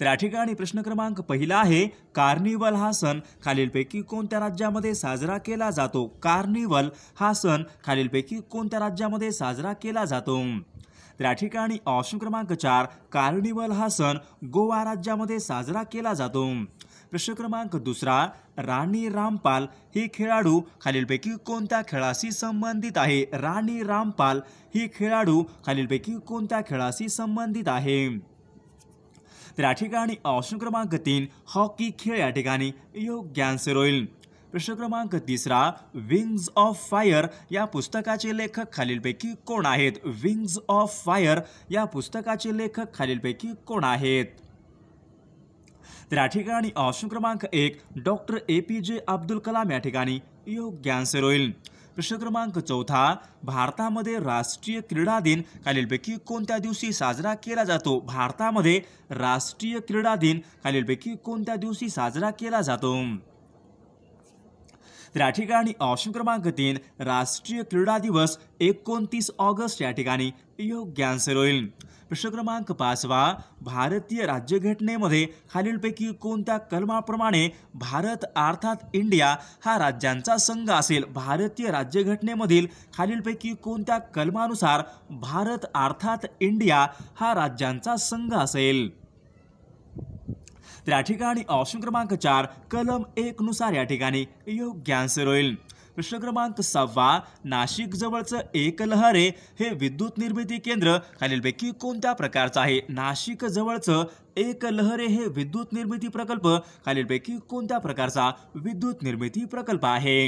तर या ठिकाणी प्रश्न क्रमांक पहिला आहे कार्निवल हा सण खालीलपैकी कोणत्या राज्यामध्ये साजरा केला जातो कार्निवल हा सण खालीलपैकी कोणत्या राज्यामध्ये साजरा केला जातो तर या ठिकाणी ऑप्शन क्रमांक चार कार्निवल हा सण गोवा राज्यामध्ये साजरा केला जातो प्रश्न क्रमांक दुसरा राणी रामपाल ही खेळाडू खालीलपैकी कोणत्या खेळाशी संबंधित आहे राणी रामपाल ही खेळाडू खालीलपैकी कोणत्या खेळाशी संबंधित आहे त्या ठिकाणी ऑप्शन क्रमांक तीन हॉकी खेळ या ठिकाणी योग्य आन्सर होईल प्रश्न क्रमांक तिसरा विंग्स ऑफ फायर या पुस्तकाचे लेखक खालीलपैकी कोण आहेत विंग्ज ऑफ फायर या पुस्तकाचे लेखक खालीलपैकी कोण आहेत त्या ठिकाणी ऑप्शन क्रमांक एक डॉक्टर ए पी जे अब्दुल कलाम या ठिकाणी योग्य आन्सर होईल प्रश्न क्रमांक चौथा भारतामध्ये राष्ट्रीय क्रीडा दिन खालीलपैकी कोणत्या दिवशी साजरा केला जातो भारतामध्ये राष्ट्रीय क्रीडा दिन खालीलपैकी कोणत्या दिवशी साजरा केला जातो तर या ठिकाणी ऑप्शन क्रमांक तीन राष्ट्रीय क्रीडा दिवस एकोणतीस ऑगस्ट या ठिकाणी योग्य आन्सर होईल प्रश्न क्रमांक पाचवा भारतीय राज्यघटनेमध्ये खालीलपैकी कोणत्या कलमाप्रमाणे भारत अर्थात इंडिया हा राज्यांचा संघ असेल भारतीय राज्यघटनेमधील खालीलपैकी कोणत्या कलमानुसार भारत अर्थात इंडिया हा राज्यांचा संघ असेल त्या ठिकाणी ऑप्शन क्रमांक चार कलम नुसार या ठिकाणी योग्य आन्सर होईल प्रश्न क्रमांक सहावा नाशिक जवळचं एकलहरे हे विद्युत निर्मिती केंद्र खालीलपैकी कोणत्या प्रकारचं आहे नाशिक जवळचं एक लहरे हे विद्युत निर्मिती प्रकल्प खालीलपैकी कोणत्या प्रकारचा विद्युत निर्मिती प्रकल्प आहे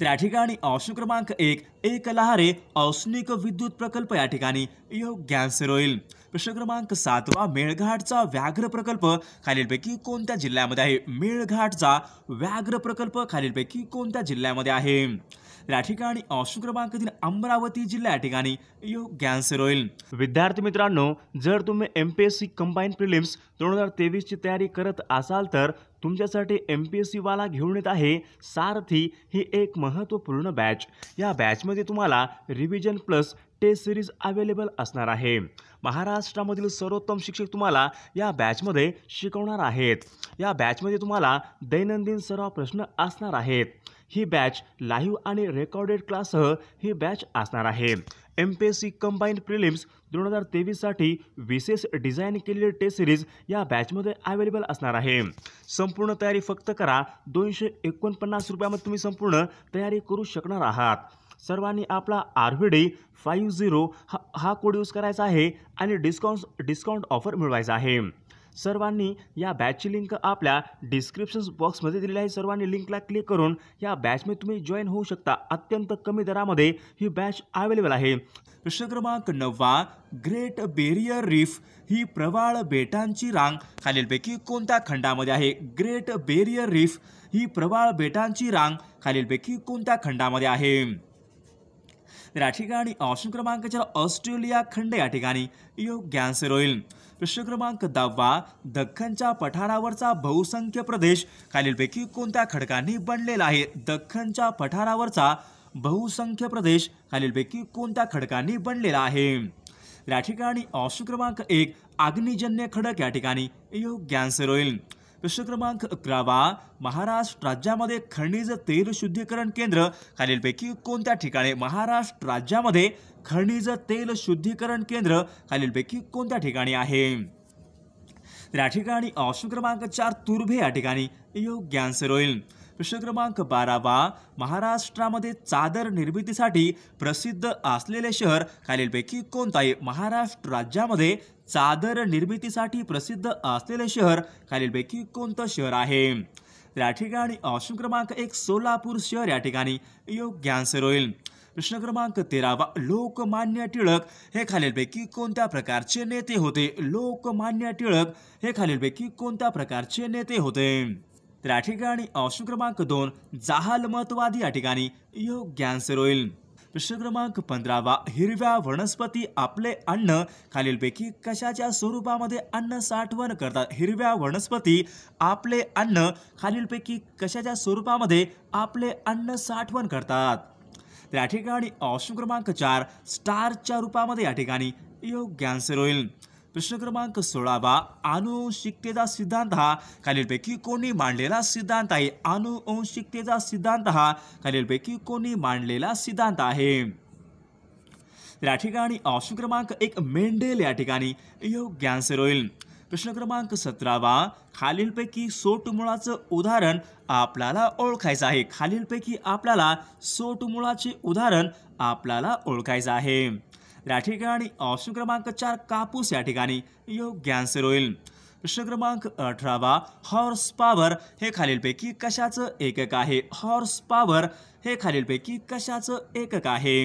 त्या ठिकाणी ऑप्शन क्रमांक एक एक लहारे औष्णिक विद्युत प्रकल्प या ठिकाणी योग्य आन्सर होईल प्रश्न क्रमांक सातवा मेळघाटचा व्याघ्र प्रकल्प खालीलपैकी कोणत्या जिल्ह्यामध्ये आहे मेळघाटचा व्याघ्र प्रकल्प खालीलपैकी कोणत्या जिल्ह्यामध्ये आहे या ठिकाणी ऑप्शन क्रमांक तीन अमरावती जिल्हा या ठिकाणी योग्य आन्सर होईल विद्यार्थी मित्रांनो जर तुम्ही M P S C combine prelims दोन हजार तेवीसची तयारी करत असाल तर तुमच्यासाठी एम पी एस सीवाला घेऊन येत आहे सारथी ही एक महत्त्वपूर्ण बॅच या बॅचमध्ये तुम्हाला revision plus test series available असणार आहे महाराष्ट्रामधील सर्वोत्तम शिक्षक तुम्हाला या बॅचमध्ये शिकवणार आहेत या बॅचमध्ये तुम्हाला दैनंदिन सर्व प्रश्न असणार आहेत ही बॅच लाईव्ह आणि रेकॉर्डेड क्लाससह ही बॅच असणार आहे M P S C combine prelims दोन हजार तेवीससाठी विशेष डिझाईन केलेली टेस्ट सिरीज या बॅचमध्ये अवेलेबल असणार आहे संपूर्ण तयारी फक्त करा दोनशे एकोणपन्नास रुपयामध्ये तुम्ही संपूर्ण तयारी करू शकणार आहात सर्वांनी आपला R V D five zero हा हा कोड यूज करायचा आहे आणि डिस्काउंट डिस्काउंट ऑफर मिळवायचा आहे सर्वांनी या बॅचची लिंक आपल्या डिस्क्रिप्शन बॉक्समध्ये दिलेली आहे सर्वांनी लिंकला क्लिक करून या बॅचमध्ये तुम्ही जॉईन होऊ शकता अत्यंत कमी दरामध्ये ही बॅच अवेलेबल आहे प्रश्न क्रमांक नववा ग्रेट बेरियर रीफ ही प्रवाळ बेटांची रांग खालीलपैकी कोणत्या खंडामध्ये आहे ग्रेट बेरियर रीफ ही प्रवाळ बेटांची रांग खालीलपैकी कोणत्या खंडामध्ये आहे तर या ठिकाणी ऑप्शन क्रमांक चार ऑस्ट्रेलिया खंड या ठिकाणी योग्य आन्सर होईल प्रश्न क्रमांक दहावा दख्खनच्या पठारावरचा बहुसंख्य प्रदेश खालीलपैकी कोणत्या खडकांनी बनलेला आहे दख्खनच्या पठारावरचा बहुसंख्य प्रदेश खालीलपैकी कोणत्या खडकांनी बनलेला आहे या ठिकाणी ऑप्शन क्रमांक एक अग्निजन्य खडक या ठिकाणी योग्य आन्सर होईल प्रश्न क्रमांक अकरावा महाराष्ट्र राज्यामध्ये खनिज तेल शुद्धीकरण केंद्र खालीलपैकी कोणत्या ठिकाणी महाराष्ट्र राज्यामध्ये खनिज तेल शुद्धीकरण केंद्र खालीलपैकी कोणत्या ठिकाणी आहे या ठिकाणी ऑप्शन क्रमांक चार तुर्भे या ठिकाणी योग्य आन्सर होईल प्रश्न क्रमांक बारावा महाराष्ट्रामध्ये चादर निर्मितीसाठी प्रसिद्ध असलेले शहर खालीलपैकी कोणताही महाराष्ट्र राज्यामध्ये चादर निर्मितीसाठी प्रसिद्ध असलेले शहर खालीलपैकी कोणतं शहर आहे या ठिकाणी ऑप्शन क्रमांक एक सोलापूर शहर या ठिकाणी योग्य आन्सर होईल प्रश्न क्रमांक तेरावा लोकमान्य टिळक हे खालीलपैकी कोणत्या प्रकारचे नेते होते लोकमान्य टिळक हे खालीलपैकी कोणत्या प्रकारचे नेते होते तर या ठिकाणी ऑप्शन क्रमांक दोन जहाल या ठिकाणी योग्य आन्सर होईल प्रश्न क्रमांक पंधरावा हिरव्या वनस्पती आपले अन्न खालीलपैकी कशाच्या स्वरूपामध्ये अन्न साठवण करतात हिरव्या वनस्पती आपले अन्न खालीलपैकी कशाच्या स्वरूपामध्ये आपले अन्न साठवण करतात या ठिकाणी ऑप्शन क्रमांक चार स्टारच्या रूपामध्ये या ठिकाणी योग्य आन्सर होईल प्रश्न क्रमांक सोळावा अनुवंशिकतेचा सिद्धांत हा खालीलपैकी कोणी मांडलेला सिद्धांत आहे अनुवंशिकतेचा सिद्धांत हा खालीलपैकी कोणी मांडलेला सिद्धांत आहे या ठिकाणी ऑप्शन क्रमांक एक मेंढेल या ठिकाणी योग्य आन्सर होईल प्रश्न क्रमांक सतरावा खालीलपैकी मुळाचं उदाहरण आपल्याला ओळखायचं आहे खालीलपैकी आपल्याला सोटमुळाचे उदाहरण आपल्याला ओळखायचं आहे या ठिकाणी ऑप्शन क्रमांक चार कापूस या ठिकाणी योग्य आन्सर होईल प्रश्न क्रमांक अठरावा हॉर्स पॉवर हे खालीलपैकी कशाचं एकक आहे हॉर्स पॉवर हे खालीलपैकी कशाचं एकक आहे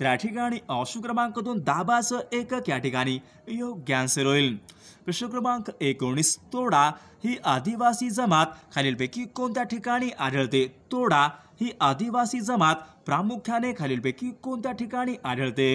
तर या ठिकाणी ऑप्शन क्रमांक दोन दाबाचं एकक या ठिकाणी योग्य आन्सर होईल प्रश्न क्रमांक एकोणीस तोडा ही आदिवासी जमात खालीलपैकी कोणत्या ठिकाणी आढळते तोडा ही आदिवासी जमात प्रामुख्याने खालीलपैकी कोणत्या ठिकाणी आढळते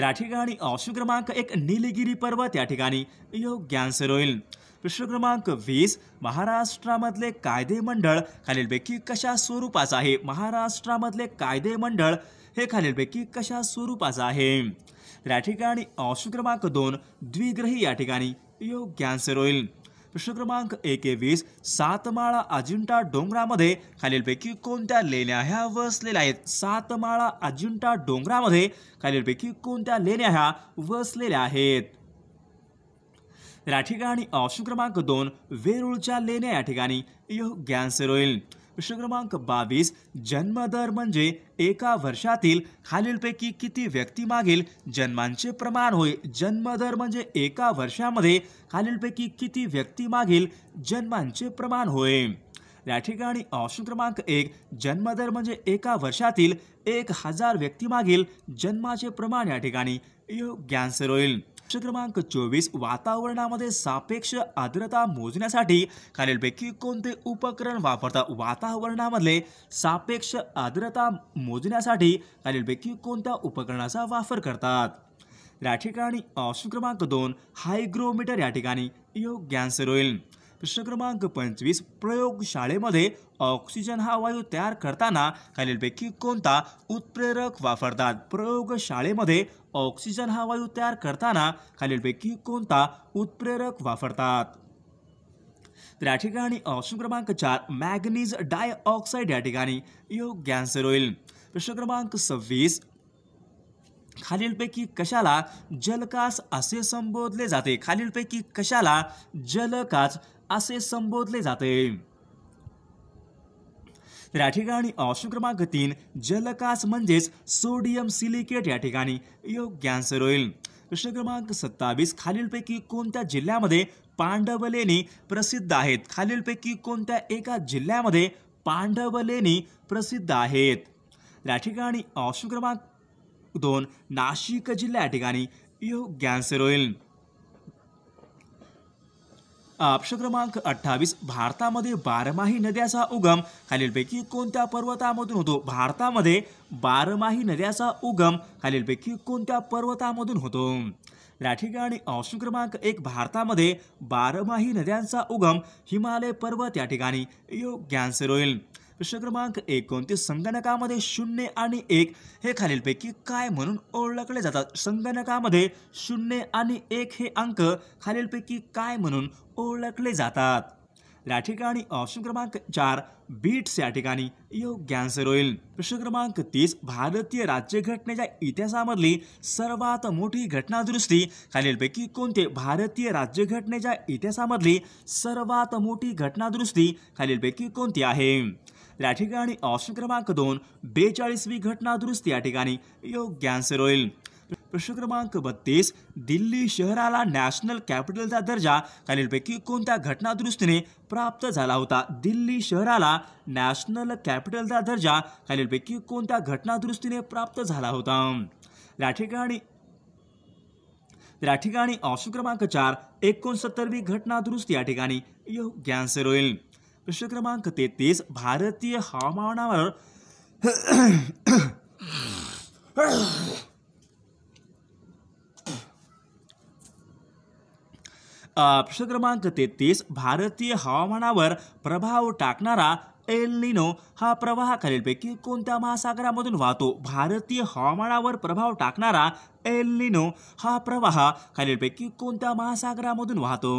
राठीगाणी या ठिकाणी ऑप्शन क्रमांक एक निलगिरी पर्वत या ठिकाणी योग्य आन्सर होईल प्रश्न क्रमांक वीस महाराष्ट्रामधले कायदे मंडळ खालीलपैकी कशा स्वरूपाचं आहे महाराष्ट्रामधले कायदे मंडळ हे खालीलपैकी कशा स्वरूपाचं आहे राठीगाणी या ठिकाणी ऑप्शन क्रमांक दोन द्विग्रही या ठिकाणी योग्य आन्सर होईल प्रश्न क्रमांक एकवीस सातमाळा अजिंठा डोंगरामध्ये खालीलपैकी कोणत्या लेण्या ह्या वसलेल्या आहेत सातमाळा अजिंठा डोंगरामध्ये खालीलपैकी कोणत्या लेण्या ह्या वसलेल्या आहेत या ठिकाणी ऑप्शन क्रमांक दोन वेरूळच्या लेण्या या ठिकाणी योग्यांसर होईल प्रश्न क्रमांक बावीस जन्मदर म्हणजे एका वर्षातील खालीलपैकी किती व्यक्ती मागील जन्मांचे प्रमाण होय जन्मदर म्हणजे एका वर्षामध्ये खालीलपैकी किती व्यक्ती मागील जन्मांचे प्रमाण होय या ठिकाणी ऑप्शन क्रमांक एक जन्मदर म्हणजे एका वर्षातील एक हजार मागील जन्माचे प्रमाण या ठिकाणी योग्य आन्सर होईल प्रश्न क्रमांक चोवीस वातावरणामध्ये सापेक्ष आर्द्रता मोजण्यासाठी खालीलपैकी कोणते उपकरण वापरतात वातावरणामध्ये सापेक्ष आर्द्रता मोजण्यासाठी खालीलपैकी कोणत्या उपकरणाचा वापर करतात या ठिकाणी ऑप्शन क्रमांक दोन हायग्रोमीटर या ठिकाणी योग्य आन्सर होईल प्रश्न क्रमांक पंचवीस प्रयोगशाळेमध्ये ऑक्सिजन हा वायू तयार करताना खालीलपैकी कोणता उत्प्रेरक वापरतात प्रयोगशाळेमध्ये ऑक्सिजन हा वायू तयार करताना खालीलपैकी कोणता उत्प्रेरक वापरतात तर या ठिकाणी ऑप्शन क्रमांक चार मॅग्नीज डायऑक्साईड या ठिकाणी योग्य आन्सर होईल प्रश्न क्रमांक सव्वीस खालीलपैकी कशाला जलकास असे संबोधले जाते खालीलपैकी कशाला जलकास असे संबोधले जाते या ठिकाणी ऑप्शन क्रमांक तीन जलकास म्हणजेच सोडियम सिलिकेट या ठिकाणी योग्य आन्सर होईल प्रश्न क्रमांक सत्तावीस खालीलपैकी कोणत्या जिल्ह्यामध्ये पांडवलेणी प्रसिद्ध आहेत खालीलपैकी कोणत्या एका जिल्ह्यामध्ये पांडवलेणी प्रसिद्ध आहेत या ठिकाणी ऑप्शन क्रमांक दोन नाशिक जिल्हा या ठिकाणी योग्य आन्सर होईल ऑप्शन क्रमांक अठ्ठावीस भारतामध्ये बारमाही नद्याचा उगम खालीलपैकी कोणत्या पर्वतामधून होतो भारतामध्ये बारमाही नद्याचा उगम खालीलपैकी कोणत्या पर्वतामधून होतो या ठिकाणी ऑप्शन क्रमांक एक भारतामध्ये बारमाही नद्यांचा उगम हिमालय पर्वत या ठिकाणी योग्य आन्सर होईल प्रश्न क्रमांक एकोणतीस संगणकामध्ये शून्य आणि एक हे खालीलपैकी काय म्हणून ओळखले जातात संगणकामध्ये शून्य आणि एक हे अंक खालीलपैकी काय म्हणून ओळखले जातात या ठिकाणी ऑप्शन क्रमांक चार बीट्स या ठिकाणी योग्य आन्सर होईल प्रश्न क्रमांक तीस भारतीय राज्यघटनेच्या इतिहासामधली सर्वात मोठी घटनादुरुस्ती खालीलपैकी कोणते भारतीय राज्यघटनेच्या इतिहासामधली सर्वात मोठी घटनादुरुस्ती खालीलपैकी कोणती आहे या ठिकाणी ऑप्शन क्रमांक दोन बेचाळीसवी घटना दुरुस्ती या ठिकाणी योग्य आन्सर होईल प्रश्न क्रमांक बत्तीस दिल्ली शहराला नॅशनल कॅपिटलचा दर्जा खालीलपैकी कोणत्या घटनादुरुस्तीने प्राप्त झाला होता दिल्ली शहराला नॅशनल कॅपिटलचा दर्जा खालीलपैकी कोणत्या घटनादुरुस्तीने प्राप्त झाला होता या ठिकाणी या ठिकाणी ऑप्शन क्रमांक चार एकोणसत्तरवी दुरुस्ती या ठिकाणी योग्य आन्सर होईल प्रश्न क्रमांक तेहतीस भारतीय हवामानावर प्रश्न क्रमांक तेहतीस भारतीय हवामानावर प्रभाव टाकणारा एल हा प्रवाह खालीलपैकी कोणत्या महासागरामधून वाहतो भारतीय हवामानावर प्रभाव टाकणारा एल हा प्रवाह खालीलपैकी कोणत्या महासागरामधून वाहतो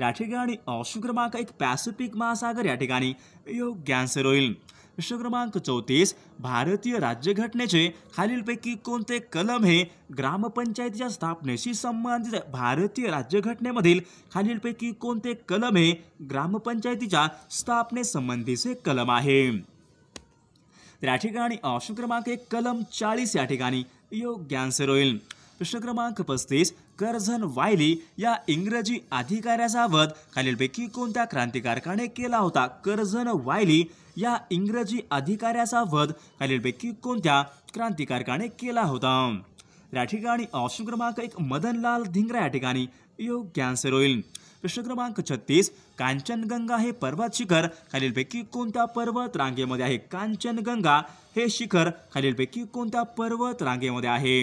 या ठिकाणी क्रमांक एक पॅसिफिक महासागर या ठिकाणी योग्य आन्सर होईल प्रश्न क्रमांक चौतीस भारतीय राज्यघटनेचे खालीलपैकी कोणते कलम हे ग्रामपंचायतीच्या स्थापनेशी संबंधित भारतीय राज्यघटनेमधील खालीलपैकी कोणते कलम हे ग्रामपंचायतीच्या स्थापनेसंबंधीचे कलम आहे तर या ठिकाणी ऑप्शन क्रमांक एक कलम चालीस या ठिकाणी योग्य प्रश्न क्रमांक पस्तीस करझन वायली या इंग्रजी अधिकाऱ्याचा वध खालीलपैकी कोणत्या क्रांतिकारकाने केला होता करझन वायली या इंग्रजी अधिकाऱ्याचा वध खालीलपैकी कोणत्या क्रांतिकारकाने केला होता या ठिकाणी ऑप्शन क्रमांक एक मदनलाल धिंगरा या ठिकाणी योग्य आन्सर होईल प्रश्न क्रमांक छत्तीस कांचनगंगा हे पर्वत शिखर खालीलपैकी कोणत्या पर्वत रांगेमध्ये आहे कांचनगंगा हे शिखर खालीलपैकी कोणत्या पर्वत रांगेमध्ये आहे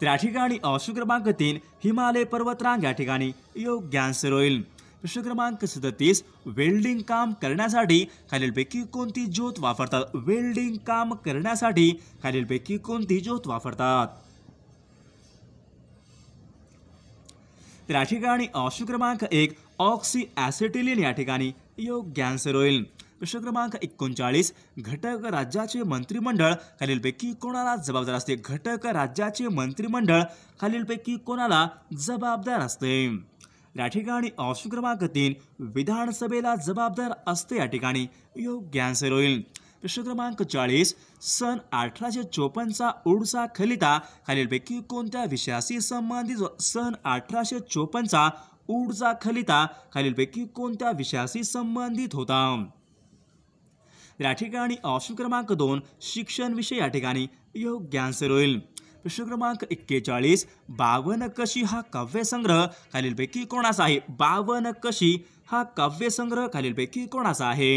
त्या ठिकाणी शुक्रमांक तीन हिमालय पर्वतरांग या ठिकाणी योग्य आन्सर होईल प्रश्न क्रमांक सदतीस वेल्डिंग काम करण्यासाठी खालीलपैकी कोणती ज्योत वापरतात वेल्डिंग काम करण्यासाठी खालीलपैकी कोणती ज्योत वापरतात त्या ठिकाणी शुक्रमांक एक ऑक्सी ऍसिटिलिन या ठिकाणी योग्य आन्सर होईल प्रश्न क्रमांक एकोणचाळीस घटक राज्याचे मंत्रिमंडळ खालीलपैकी कोणाला जबाबदार असते घटक राज्याचे मंत्रिमंडळ खालीलपैकी कोणाला जबाबदार असते या ठिकाणी ऑप्शन क्रमांक तीन विधानसभेला जबाबदार असते या ठिकाणी योग्य आन्सर होईल प्रश्न क्रमांक चाळीस सन अठराशे चोपन्नचा उडसा खलिता खालीलपैकी कोणत्या विषयाशी संबंधित सन अठराशे चोपन्नचा उडसा खलिता खालीलपैकी कोणत्या विषयाशी संबंधित होता या ठिकाणी ऑप्शन क्रमांक दोन शिक्षण विषय या ठिकाणी योग्य आन्सर होईल प्रश्न क्रमांक एक्केचाळीस बावन कशी हा काव्यसंग्रह खालीलपैकी कोणाचा आहे बावन कशी हा काव्यसंग्रह खालीलपैकी कोणाचा आहे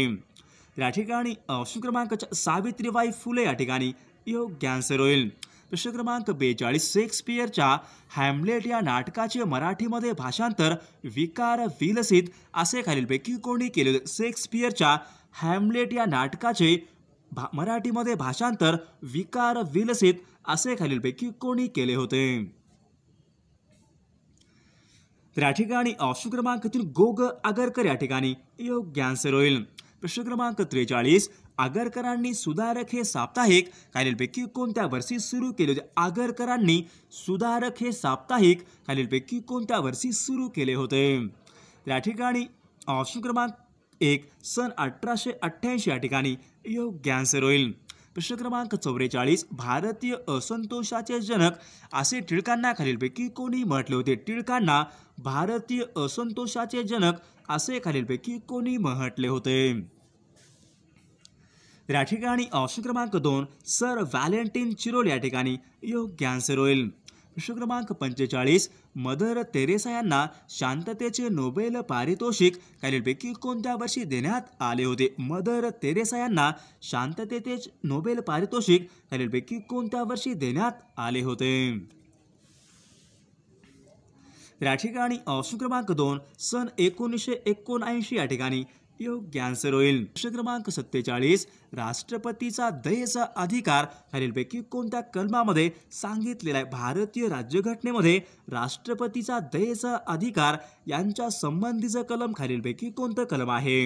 या ठिकाणी ऑप्शन क्रमांक सावित्रीबाई फुले या ठिकाणी योग्य आन्सर होईल प्रश्न क्रमांक बेचाळीस शेक्सपियरच्या हॅमलेट या नाटकाचे मराठीमध्ये भाषांतर विकार विलसित असे खालीलपैकी कोणी केले शेक्सपियरच्या हॅमलेट या नाटकाचे भा मराठीमध्ये भाषांतर विकार विलसित असे खालीलपैकी कोणी केले होते तर या ठिकाणी ऑप्शन क्रमांक गोग आगरकर या ठिकाणी योग्य आन्सर होईल प्रश्न क्रमांक त्रेचाळीस आगरकरांनी सुधारक हे साप्ताहिक खालीलपैकी कोणत्या वर्षी सुरू केले होते आगरकरांनी सुधारक हे साप्ताहिक खालीलपैकी कोणत्या वर्षी सुरू केले होते या ठिकाणी ऑप्शन क्रमांक एक सन अठराशे अठ्ठ्याऐंशी या ठिकाणी योग आन्सर होईल प्रश्न क्रमांक चौवेचाळीस भारतीय असंतोषाचे जनक असे टिळकांना खालीलपैकी कोणी म्हटले होते टिळकांना भारतीय असंतोषाचे जनक असे खालीलपैकी कोणी म्हटले होते या ठिकाणी ऑप्शन क्रमांक दोन सर व्हॅलेंटिन चिरोल या ठिकाणी योग्य आन्सर होईल प्रश्न क्रमांक पंचेचाळीस मदर तेरेसा यांना शांततेचे नोबेल पारितोषिक खालीलपैकी कोणत्या वर्षी देण्यात आले होते मदर तेरेसा यांना शांततेचे नोबेल पारितोषिक खालीलपैकी कोणत्या वर्षी देण्यात आले होते या ठिकाणी ऑप्शन क्रमांक दोन सन एकोणीसशे एकोणऐंशी या ठिकाणी योग्य कॅन्सर होईल प्रश्न क्रमांक सत्तेचाळीस राष्ट्रपतीचा दयेचा अधिकार खालीलपैकी कोणत्या कलमामध्ये सांगितलेला आहे भारतीय राज्यघटनेमध्ये राष्ट्रपतीचा दयेचा अधिकार यांच्या संबंधीचं कलम खालीलपैकी कोणतं कलम आहे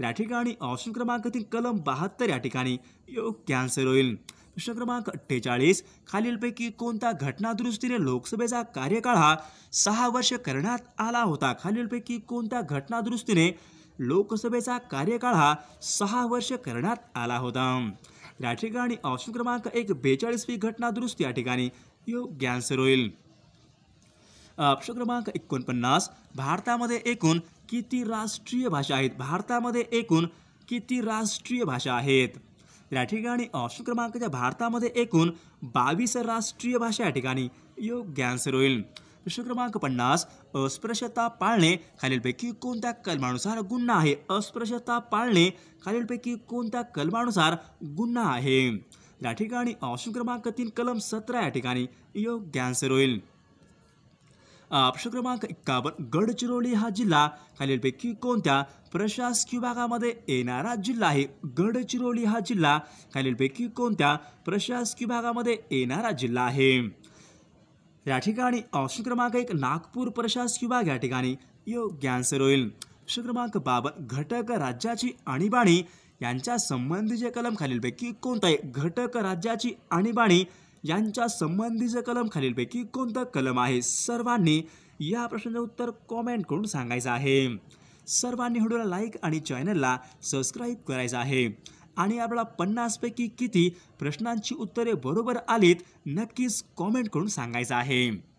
या ठिकाणी ऑप्शन क्रमांक तीन कलम बहात्तर या ठिकाणी योग कॅन्सर होईल प्रश्न क्रमांक अठ्ठेचाळीस खालीलपैकी कोणत्या घटनादुरुस्तीने लोकसभेचा कार्यकाळ हा सहा वर्ष करण्यात आला होता खालीलपैकी कोणत्या घटनादुरुस्तीने लोकसभेचा कार्यकाळ हा सहा वर्ष करण्यात आला होता या ठिकाणी ऑप्शन क्रमांक एक बेचाळीसवी घटना दुरुस्ती या ठिकाणी योग्य आन्सर होईल ऑप्शन क्रमांक एकोणपन्नास भारतामध्ये एकूण किती राष्ट्रीय भाषा आहेत भारतामध्ये एकूण किती राष्ट्रीय भाषा आहेत या ठिकाणी ऑप्शन क्रमांकाच्या भारतामध्ये एकूण बावीस राष्ट्रीय भाषा या ठिकाणी योग्य आन्सर होईल प्रश्न क्रमांक पन्नास अस्पृश्यता पाळणे खालीलपैकी कोणत्या कलमानुसार गुन्हा आहे अस्पृश्यता पाळणे खालीलपैकी कोणत्या कलमानुसार गुन्हा आहे या ठिकाणी ऑप्शन क्रमांक तीन कलम सतरा या ठिकाणी योग्य आन्सर होईल ऑप्शन क्रमांक एक्कावन्न गडचिरोली हा जिल्हा खालीलपैकी कोणत्या प्रशासकीय विभागामध्ये येणारा जिल्हा आहे गडचिरोली हा जिल्हा खालीलपैकी कोणत्या प्रशासकीय विभागामध्ये येणारा जिल्हा आहे या ठिकाणी ऑप्शन क्रमांक एक नागपूर प्रशासकीय या ठिकाणी योग्य आन्सर होईल ऑप्शन क्रमांक घटक राज्याची आणीबाणी यांच्या संबंधीचे कलम खालीलपैकी कोणतं आहे घटक राज्याची आणीबाणी यांच्या संबंधीचे कलम खालीलपैकी कोणतं कलम आहे सर्वांनी या प्रश्नाचं उत्तर कॉमेंट करून सांगायचं आहे सर्वांनी व्हिडिओला लाईक आणि चॅनलला सबस्क्राईब करायचं आहे आणि आपल्याला पन्नासपैकी किती प्रश्नांची उत्तरे बरोबर आलीत नक्कीच कॉमेंट करून सांगायचं आहे